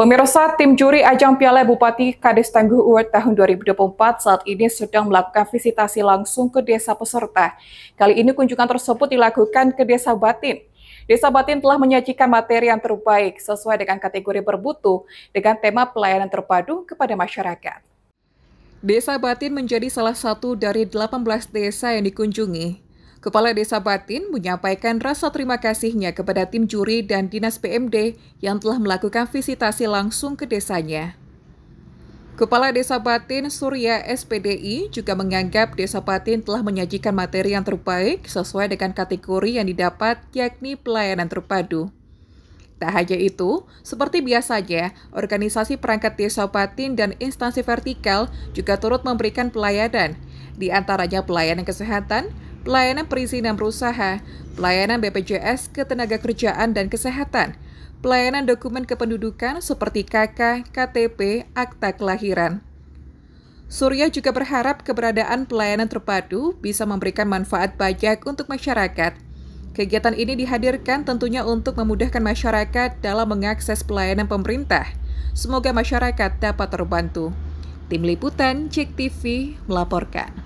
Pemirsa, tim juri ajang Piala Bupati Kades Tangguh Award tahun 2024 saat ini sedang melakukan visitasi langsung ke desa peserta. Kali ini kunjungan tersebut dilakukan ke desa Batin. Desa Batin telah menyajikan materi yang terbaik sesuai dengan kategori berbutuh dengan tema pelayanan terpadu kepada masyarakat. Desa Batin menjadi salah satu dari 18 desa yang dikunjungi Kepala Desa Batin menyampaikan rasa terima kasihnya kepada tim juri dan Dinas PMD yang telah melakukan visitasi langsung ke desanya. Kepala Desa Batin Surya SPDI juga menganggap Desa Batin telah menyajikan materi yang terbaik sesuai dengan kategori yang didapat yakni pelayanan terpadu. Tak hanya itu, seperti biasanya, organisasi perangkat desa batin dan instansi vertikal juga turut memberikan pelayanan, di antaranya pelayanan kesehatan, pelayanan perizinan berusaha, pelayanan BPJS ketenagakerjaan dan kesehatan, pelayanan dokumen kependudukan seperti KK, KTP, akta kelahiran. Surya juga berharap keberadaan pelayanan terpadu bisa memberikan manfaat pajak untuk masyarakat. Kegiatan ini dihadirkan tentunya untuk memudahkan masyarakat dalam mengakses pelayanan pemerintah. Semoga masyarakat dapat terbantu. Tim Liputan, Cek TV, melaporkan.